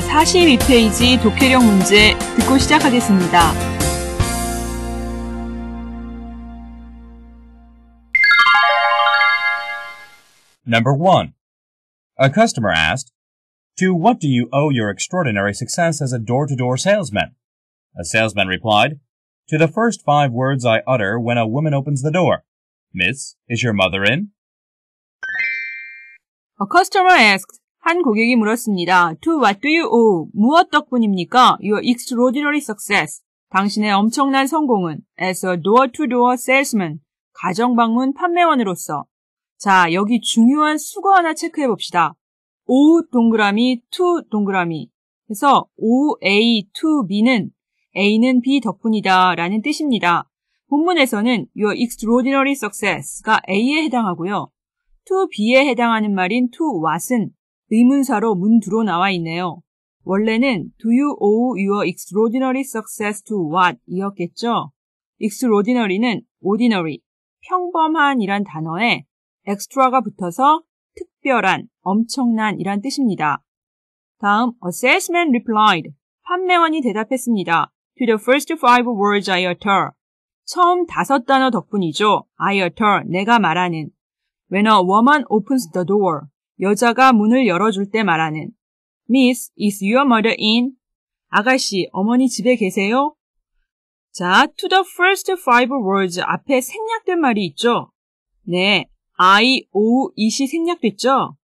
42페이지 문제 듣고 시작하겠습니다. Number 1. A customer asked, To what do you owe your extraordinary success as a door-to-door -door salesman? A salesman replied, To the first five words I utter when a woman opens the door. Miss, is your mother in? A customer asked, 한 고객이 물었습니다. To what do you owe? 무엇 덕분입니까? Your extraordinary success. 당신의 엄청난 성공은 as a door-to-door salesman. 가정 방문 판매원으로서. 자, 여기 중요한 수거 하나 체크해 봅시다. O 동그라미 to 동그라미. 그래서 OA to B는 A는 B 덕분이다 라는 뜻입니다. 본문에서는 your extraordinary success가 A에 해당하고요. to B에 해당하는 말인 to what은 의문사로 문 두로 나와 있네요. 원래는 Do you owe your extraordinary success to what? 이었겠죠? extraordinary는 ordinary, 평범한이란 단어에 extra가 붙어서 특별한, 엄청난 이란 뜻입니다. 다음 a s s e s s m e n replied. 판매원이 대답했습니다. To the first five words I utter. 처음 다섯 단어 덕분이죠. I utter, 내가 말하는. When a woman opens the door. 여자가 문을 열어줄 때 말하는 Miss, is your mother in? 아가씨, 어머니 집에 계세요? 자, to the first five words 앞에 생략된 말이 있죠? 네, I, O, it이 생략됐죠?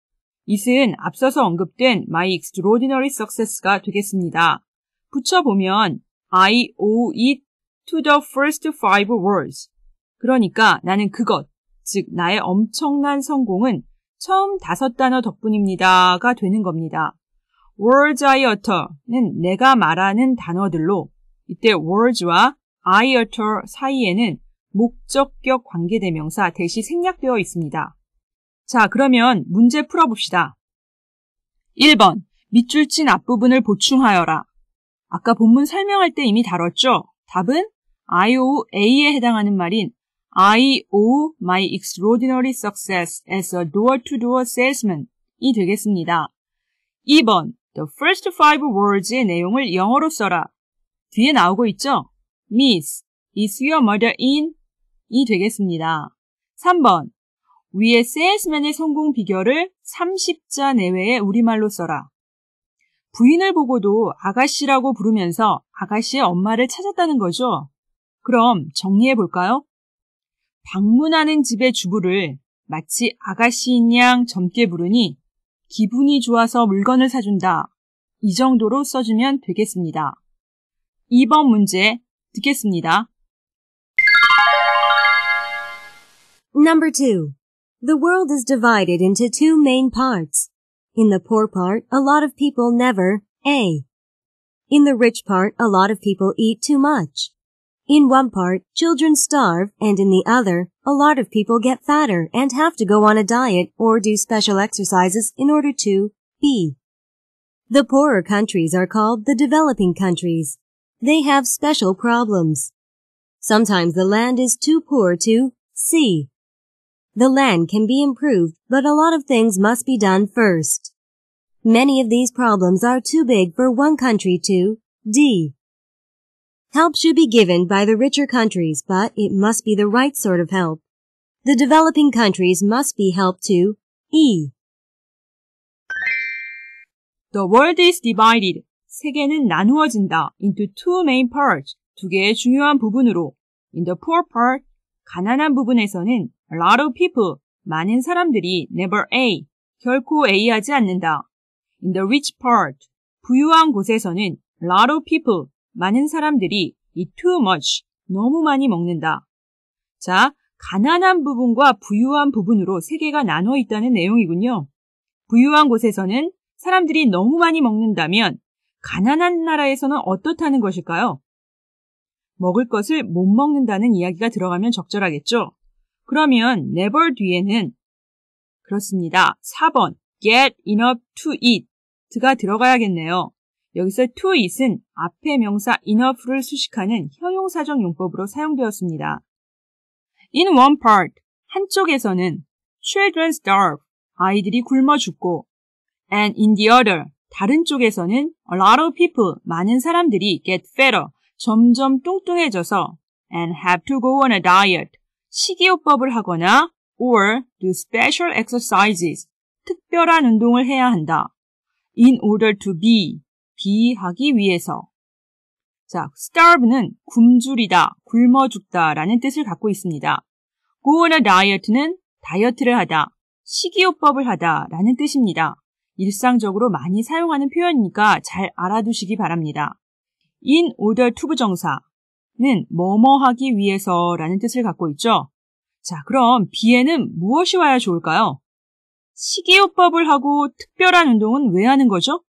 it은 앞서서 언급된 my extraordinary success가 되겠습니다. 붙여보면 I o e it to the first five words. 그러니까 나는 그것, 즉 나의 엄청난 성공은 처음 다섯 단어 덕분입니다가 되는 겁니다. words I utter는 내가 말하는 단어들로 이때 words와 I utter 사이에는 목적격 관계대명사 대시 생략되어 있습니다. 자, 그러면 문제 풀어봅시다. 1번, 밑줄 친 앞부분을 보충하여라. 아까 본문 설명할 때 이미 다뤘죠? 답은 IOA에 해당하는 말인 I owe my extraordinary success as a door-to-door salesman 이 되겠습니다. 2번 The first five words의 내용을 영어로 써라. 뒤에 나오고 있죠? Miss, is your mother in? 이 되겠습니다. 3번 위의 salesman의 성공 비결을 30자 내외의 우리말로 써라. 부인을 보고도 아가씨라고 부르면서 아가씨의 엄마를 찾았다는 거죠? 그럼 정리해 볼까요? 방문하는 집의 주부를 마치 아가씨인 양 젊게 부르니 기분이 좋아서 물건을 사준다. 이 정도로 써주면 되겠습니다. 2번 문제 듣겠습니다. Number 2. The world is divided into two main parts. In the poor part, a lot of people never, A. In the rich part, a lot of people eat too much. In one part, children starve, and in the other, a lot of people get fatter and have to go on a diet or do special exercises in order to be. The poorer countries are called the developing countries. They have special problems. Sometimes the land is too poor to see. The land can be improved, but a lot of things must be done first. Many of these problems are too big for one country to D. Help should be given by the richer countries, but it must be the right sort of help. The developing countries must be helped to E. The world is divided. 세계는 나누어진다. into two main parts. 두 개의 중요한 부분으로. in the poor part. 가난한 부분에서는 a lot of people. 많은 사람들이 never A. 결코 A하지 않는다. in the rich part. 부유한 곳에서는 a lot of people. 많은 사람들이 이 too much, 너무 많이 먹는다. 자, 가난한 부분과 부유한 부분으로 세 개가 나눠 있다는 내용이군요. 부유한 곳에서는 사람들이 너무 많이 먹는다면 가난한 나라에서는 어떻다는 것일까요? 먹을 것을 못 먹는다는 이야기가 들어가면 적절하겠죠? 그러면 never 뒤에는 그렇습니다. 4번 get enough to eat가 들어가야겠네요. 여기서 to is은 앞에 명사 enough를 수식하는 형용사적 용법으로 사용되었습니다. In one part, 한쪽에서는 children starve, 아이들이 굶어 죽고, and in the other, 다른 쪽에서는 a lot of people, 많은 사람들이 get fatter, 점점 뚱뚱해져서, and have to go on a diet, 식이요법을 하거나, or do special exercises, 특별한 운동을 해야 한다. in order to be, 비하기 위해서. 자, starve는 굶주리다, 굶어 죽다 라는 뜻을 갖고 있습니다. go on a diet는 다이어트를 하다, 식이요법을 하다 라는 뜻입니다. 일상적으로 많이 사용하는 표현이니까 잘 알아두시기 바랍니다. in order to 부정사는 뭐뭐 하기 위해서 라는 뜻을 갖고 있죠. 자, 그럼 비에는 무엇이 와야 좋을까요? 식이요법을 하고 특별한 운동은 왜 하는 거죠?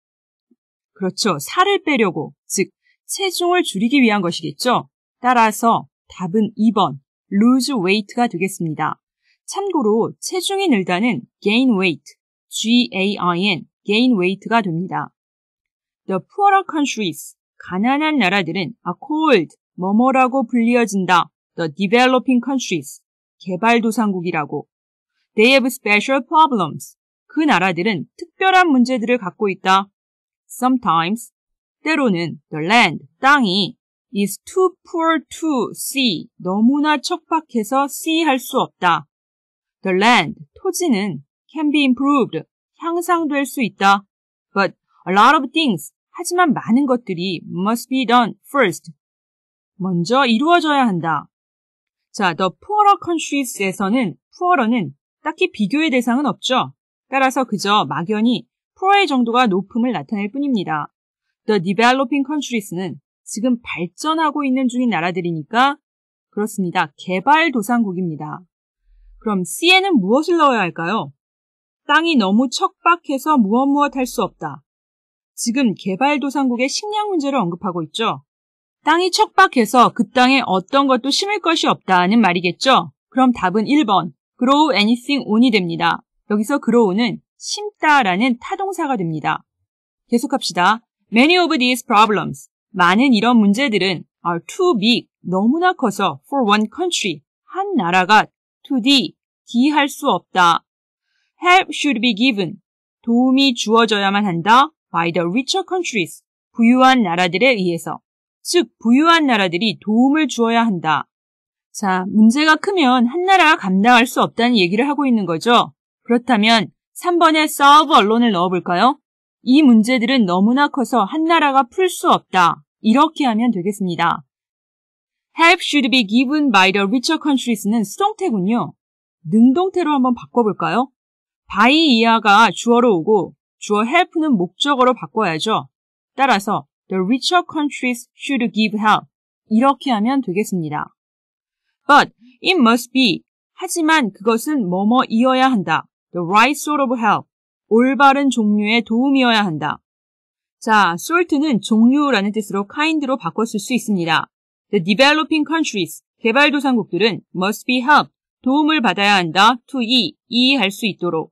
그렇죠. 살을 빼려고, 즉, 체중을 줄이기 위한 것이겠죠. 따라서 답은 2번, lose weight가 되겠습니다. 참고로 체중이 늘다는 gain weight, G-A-I-N, gain weight가 됩니다. The poorer countries, 가난한 나라들은 are called, 뭐뭐라고 불리어진다. The developing countries, 개발도상국이라고. They have special problems. 그 나라들은 특별한 문제들을 갖고 있다. sometimes 때로는 the land 땅이 is too poor to see 너무나 척박해서 see 할 수 없다. The land 토지는 can be improved 향상될 수 있다. But a lot of things 하지만 많은 것들이 must be done first 먼저 이루어져야 한다. 자, the poorer countries에서는 poorer는 딱히 비교의 대상은 없죠. 따라서 그저 막연히 프로의 정도가 높음을 나타낼 뿐입니다. The developing countries는 지금 발전하고 있는 중인 나라들이니까 그렇습니다. 개발도상국입니다. 그럼 C에는 무엇을 넣어야 할까요? 땅이 너무 척박해서 무엇 무엇 할 수 없다. 지금 개발도상국의 식량 문제를 언급하고 있죠. 땅이 척박해서 그 땅에 어떤 것도 심을 것이 없다는 말이겠죠? 그럼 답은 1번, grow anything on이 됩니다. 여기서 grow는 심다라는 타동사가 됩니다. 계속합시다. Many of these problems, 많은 이런 문제들은 are too big, 너무나 커서 for one country, 한 나라가 to d 디할 수 없다. Help should be given, 도움이 주어져야만 한다. by the richer countries, 부유한 나라들에 의해서. 즉, 부유한 나라들이 도움을 주어야 한다. 자, 문제가 크면 한 나라가 감당할 수 없다는 얘기를 하고 있는 거죠. 그렇다면 3번에 서브 언론을 넣어볼까요? 이 문제들은 너무나 커서 한 나라가 풀 수 없다. 이렇게 하면 되겠습니다. Help should be given by the richer countries는 수동태군요. 능동태로 한번 바꿔볼까요? by 이하가 주어로 오고 주어 help는 목적어로 바꿔야죠. 따라서 the richer countries should give help 이렇게 하면 되겠습니다. But it must be 하지만 그것은 뭐뭐이어야 한다. the right sort of help, 올바른 종류의 도움이어야 한다. 자, sort는 종류라는 뜻으로 kind로 바꿨을 수 있습니다. The developing countries, 개발도상국들은 must be helped, 도움을 받아야 한다, to e, 이할 수 있도록.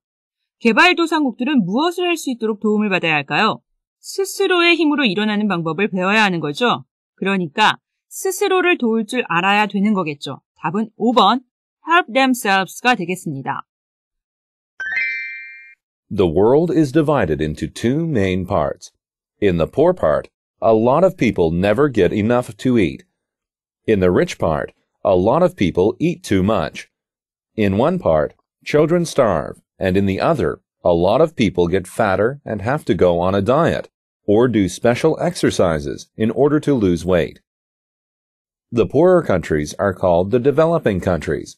개발도상국들은 무엇을 할 수 있도록 도움을 받아야 할까요? 스스로의 힘으로 일어나는 방법을 배워야 하는 거죠. 그러니까 스스로를 도울 줄 알아야 되는 거겠죠. 답은 5번 help themselves가 되겠습니다. The world is divided into two main parts. In the poor part, a lot of people never get enough to eat. In the rich part, a lot of people eat too much. In one part, children starve, and in the other, a lot of people get fatter and have to go on a diet or do special exercises in order to lose weight. The poorer countries are called the developing countries.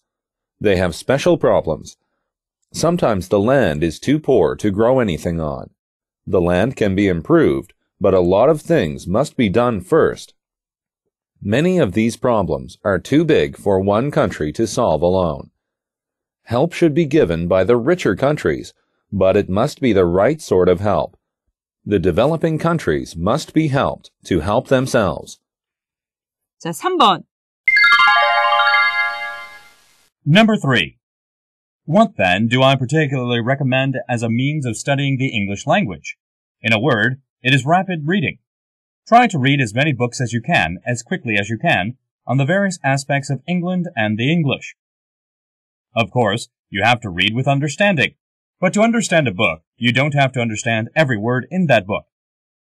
They have special problems Sometimes the land is too poor to grow anything on. The land can be improved, but a lot of things must be done first. Many of these problems are too big for one country to solve alone. Help should be given by the richer countries, but it must be the right sort of help. The developing countries must be helped to help themselves. 자, 3번. Number 3. What then do I particularly recommend as a means of studying the English language? In a word, it is rapid reading. Try to read as many books as you can, as quickly as you can, on the various aspects of England and the English. Of course, you have to read with understanding. But to understand a book, you don't have to understand every word in that book.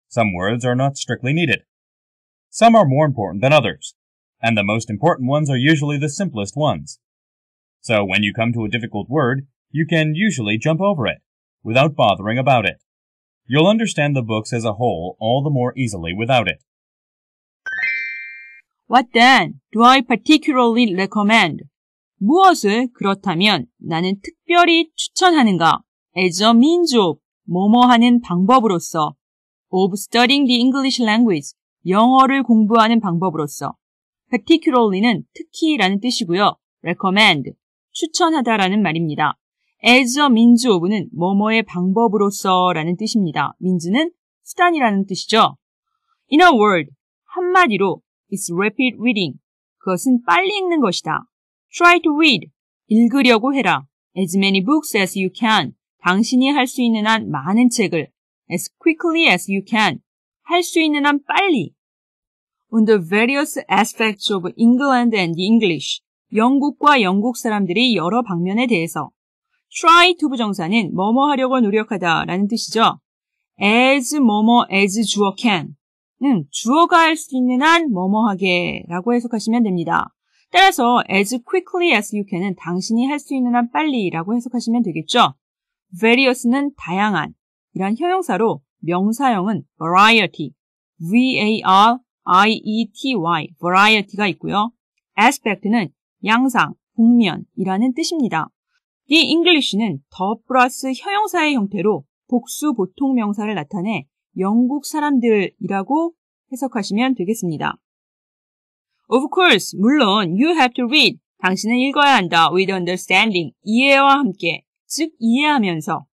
Some words are not strictly needed. Some are more important than others, and the most important ones are usually the simplest ones. So when you come to a difficult word, you can usually jump over it, without bothering about it. You'll understand the books as a whole all the more easily without it. What then do I particularly recommend? 무엇을 그렇다면 나는 특별히 추천하는가? As a means of 뭐뭐 하는 방법으로서 of studying the English language 영어를 공부하는 방법으로서 particularly는 특히라는 뜻이고요. recommend 추천하다라는 말입니다. as a means of는 뭐뭐의 방법으로서라는 뜻입니다. 민 e 는 수단이라는 뜻이죠. In a word, 한마디로 is t rapid reading, 그것은 빨리 읽는 것이다. Try to read, 읽으려고 해라. As many books as you can, 당신이 할 수 있는 한 많은 책을 as quickly as you can, 할 수 있는 한 빨리. On the various aspects of England and English, 영국과 영국 사람들이 여러 방면에 대해서 try to 부정사는 뭐뭐 하려고 노력하다라는 뜻이죠. as 뭐뭐 as 주어 can은 주어가 할 수 있는 한 뭐뭐하게라고 해석하시면 됩니다. 따라서 as quickly as you can은 당신이 할 수 있는 한 빨리라고 해석하시면 되겠죠. various는 다양한 이런 형용사로 명사형은 variety, v-a-r-i-e-t-y, variety가 있고요. aspect는 양상, 복면이라는 뜻입니다. The English는 t h 더 플러스 형용사의 형태로 복수 보통 명사를 나타내 영국 사람들이라고 해석하시면 되겠습니다. Of course, 물론 you have to read. 당신은 읽어야 한다. with understanding. 이해와 함께. 즉, 이해하면서.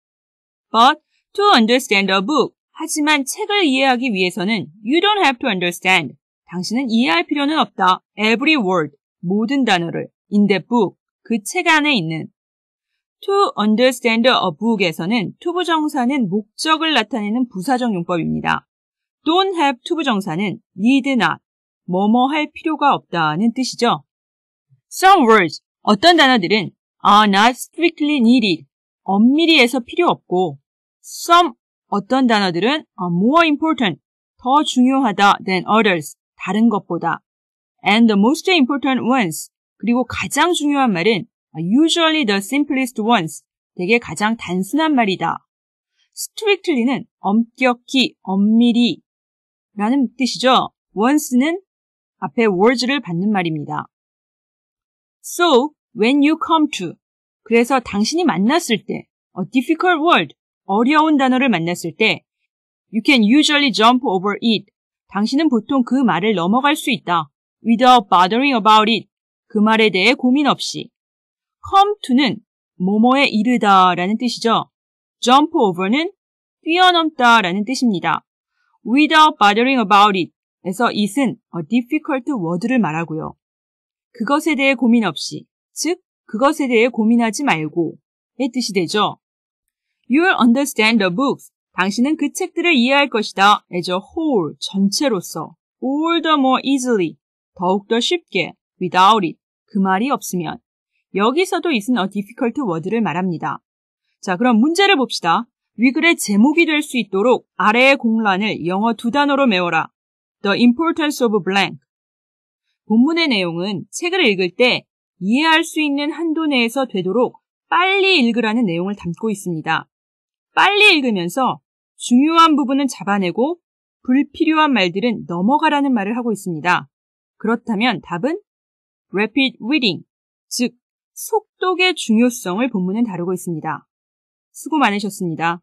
But to understand a book. 하지만 책을 이해하기 위해서는 you don't have to understand. 당신은 이해할 필요는 없다. every word. 모든 단어를 in the book, 그 책 안에 있는 to understand a book에서는 to 부정사는 목적을 나타내는 부사적 용법입니다. don't have to 부정사는 need not, 뭐뭐 할 필요가 없다는 뜻이죠. Some words, 어떤 단어들은 are not strictly needed, 엄밀히 해서 필요 없고 some, 어떤 단어들은 are more important, 더 중요하다 than others, 다른 것보다 and the most important ones. 그리고 가장 중요한 말은 usually the simplest ones. 되게 가장 단순한 말이다. strictly는 엄격히, 엄밀히 라는 뜻이죠. once는 앞에 words를 받는 말입니다. So, when you come to 그래서 당신이 만났을 때 a difficult word 어려운 단어를 만났을 때 you can usually jump over it 당신은 보통 그 말을 넘어갈 수 있다. without bothering about it. 그 말에 대해 고민 없이. come to는 뭐뭐에 이르다 라는 뜻이죠. jump over는 뛰어넘다 라는 뜻입니다. without bothering about it 에서 it은 a difficult word를 말하고요. 그것에 대해 고민 없이, 즉, 그것에 대해 고민하지 말고, 의 뜻이 되죠. You'll understand the books. 당신은 그 책들을 이해할 것이다. as a whole, 전체로서. all the more easily. 더욱더 쉽게 without it 그 말이 없으면 여기서도 있은 n t a difficult word를 말합니다. 자 그럼 문제를 봅시다. 위글의 제목이 될 수 있도록 아래의 공란을 영어 두 단어로 메워라. The importance of blank. 본문의 내용은 책을 읽을 때 이해할 수 있는 한도 내에서 되도록 빨리 읽으라는 내용을 담고 있습니다. 빨리 읽으면서 중요한 부분은 잡아내고 불필요한 말들은 넘어가라는 말을 하고 있습니다. 그렇다면 답은 rapid reading, 즉 속독의 중요성을 본문은 다루고 있습니다. 수고 많으셨습니다.